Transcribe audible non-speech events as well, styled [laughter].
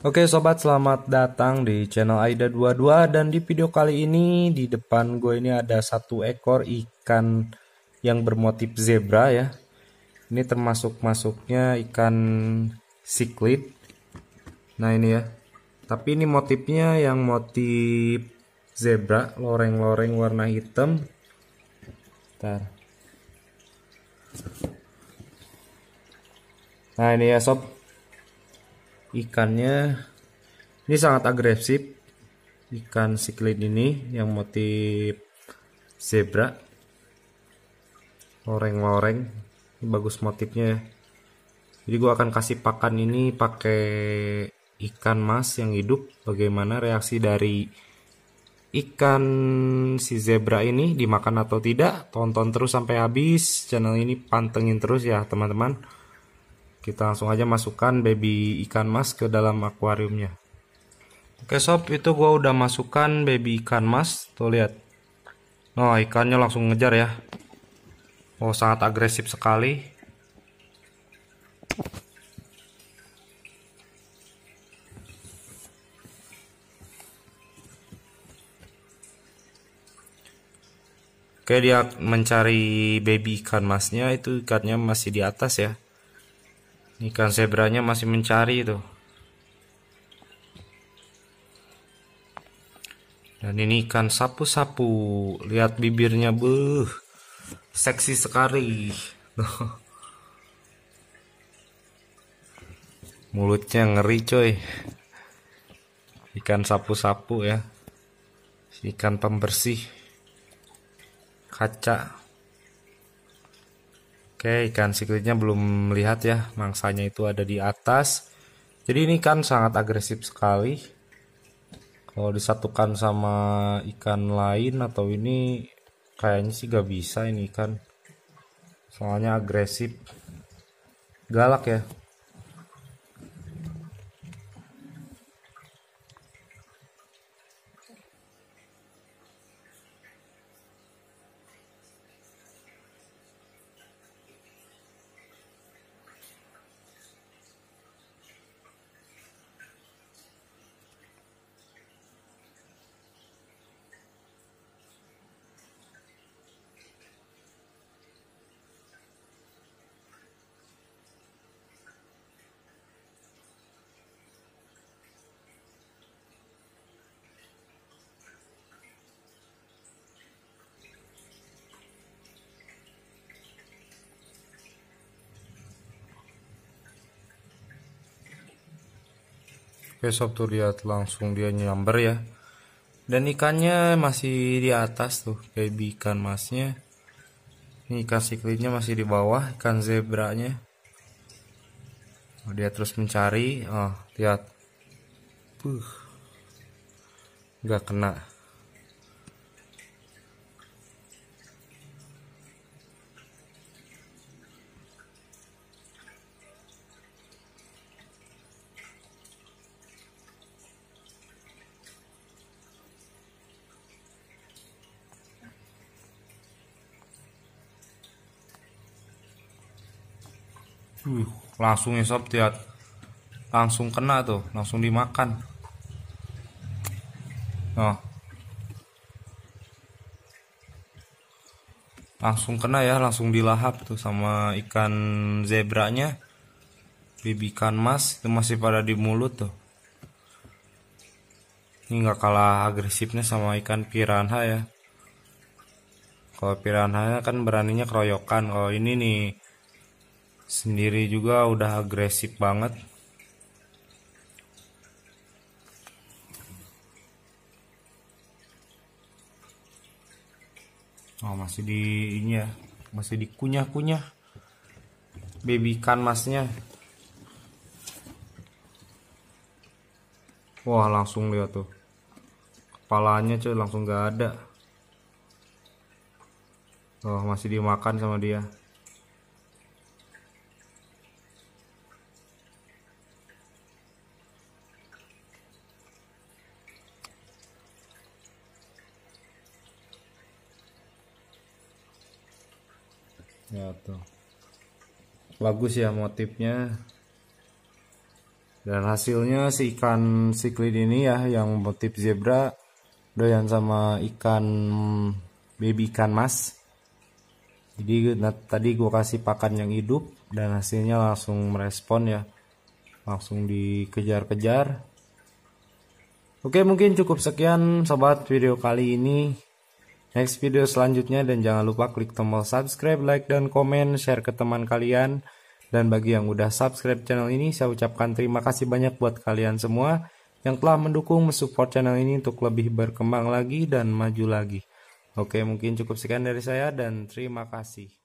Oke sobat selamat datang di channel Aida22 dan di video kali ini di depan gue ini ada satu ekor ikan yang bermotif zebra ya ini termasuk masuknya ikan cichlid nah ini ya tapi ini motifnya yang motif zebra loreng-loreng warna hitam Bentar. nah ini ya sob ikannya ini sangat agresif ikan siklid ini yang motif zebra loreng-loreng ini bagus motifnya jadi gue akan kasih pakan ini pakai ikan mas yang hidup bagaimana reaksi dari ikan si zebra ini dimakan atau tidak tonton terus sampai habis channel ini pantengin terus ya teman-teman kita langsung aja masukkan baby ikan mas ke dalam akuariumnya. Oke sob, itu gua udah masukkan baby ikan mas. Tuh lihat. Nah, ikannya langsung ngejar ya. Oh, sangat agresif sekali. Oke, dia mencari baby ikan masnya. Itu ikannya masih di atas ya. Ikan zebranya masih mencari tuh. Dan ini ikan sapu-sapu. Lihat bibirnya, beuh. Seksi sekali. [laughs] Mulutnya ngeri coy. Ikan sapu-sapu ya. Ikan pembersih kaca Oke, ikan siklitnya belum melihat ya, mangsanya itu ada di atas. Jadi ini ikan sangat agresif sekali. Kalau disatukan sama ikan lain atau ini kayaknya sih gak bisa ini ikan. Soalnya agresif. Galak ya. Oke sob tuh lihat langsung dia nyamber ya Dan ikannya masih di atas tuh Kayak ikan masnya Ini ikan siklinya masih di bawah Ikan zebra-nya. Dia terus mencari Oh lihat Puh. Gak kena Uh, langsung ya sob lihat langsung kena tuh langsung dimakan oh langsung kena ya langsung dilahap tuh sama ikan zebranya baby ikan mas itu masih pada di mulut tuh ini nggak kalah agresifnya sama ikan piranha ya kalau piranha kan beraninya keroyokan kalau ini nih sendiri juga udah agresif banget Oh masih di ini ya masih dikunyah-kunyah baby kan masnya wah langsung lihat tuh kepalanya cuy langsung gak ada oh masih dimakan sama dia ya tuh bagus ya motifnya dan hasilnya si ikan siklid ini ya yang motif zebra doyan sama ikan baby ikan mas jadi nah, tadi gue kasih pakan yang hidup dan hasilnya langsung merespon ya langsung dikejar-kejar Oke mungkin cukup sekian sobat video kali ini next video selanjutnya dan jangan lupa klik tombol subscribe, like, dan komen, share ke teman kalian. Dan bagi yang udah subscribe channel ini, saya ucapkan terima kasih banyak buat kalian semua yang telah mendukung, support channel ini untuk lebih berkembang lagi dan maju lagi. Oke, mungkin cukup sekian dari saya dan terima kasih.